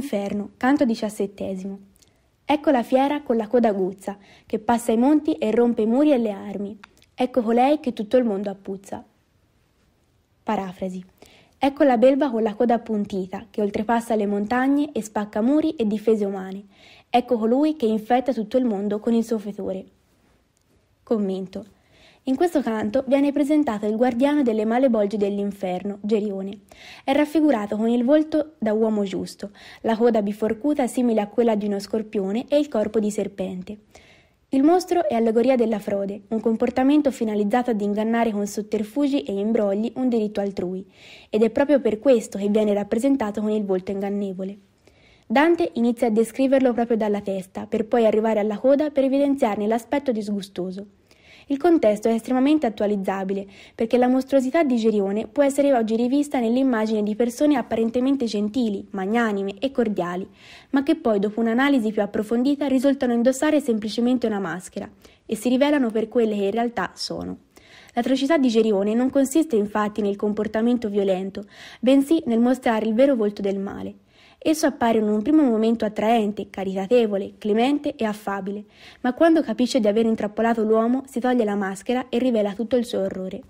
Inferno, canto diciassettesimo. Ecco la fiera con la coda aguzza, che passa i monti e rompe i muri e le armi. Ecco colei che tutto il mondo appuzza. Parafrasi. Ecco la belva con la coda appuntita, che oltrepassa le montagne e spacca muri e difese umane. Ecco colui che infetta tutto il mondo con il suo fetore. Commento. In questo canto viene presentato il guardiano delle male bolge dell'inferno, Gerione. È raffigurato con il volto da uomo giusto, la coda biforcuta simile a quella di uno scorpione e il corpo di serpente. Il mostro è allegoria della frode, un comportamento finalizzato ad ingannare con sotterfugi e imbrogli un diritto altrui, ed è proprio per questo che viene rappresentato con il volto ingannevole. Dante inizia a descriverlo proprio dalla testa, per poi arrivare alla coda per evidenziarne l'aspetto disgustoso. Il contesto è estremamente attualizzabile, perché la mostruosità di Gerione può essere oggi rivista nell'immagine di persone apparentemente gentili, magnanime e cordiali, ma che poi dopo un'analisi più approfondita risultano indossare semplicemente una maschera e si rivelano per quelle che in realtà sono. L'atrocità di Gerione non consiste infatti nel comportamento violento, bensì nel mostrare il vero volto del male. Esso appare in un primo momento attraente, caritatevole, clemente e affabile, ma quando capisce di aver intrappolato l'uomo si toglie la maschera e rivela tutto il suo orrore.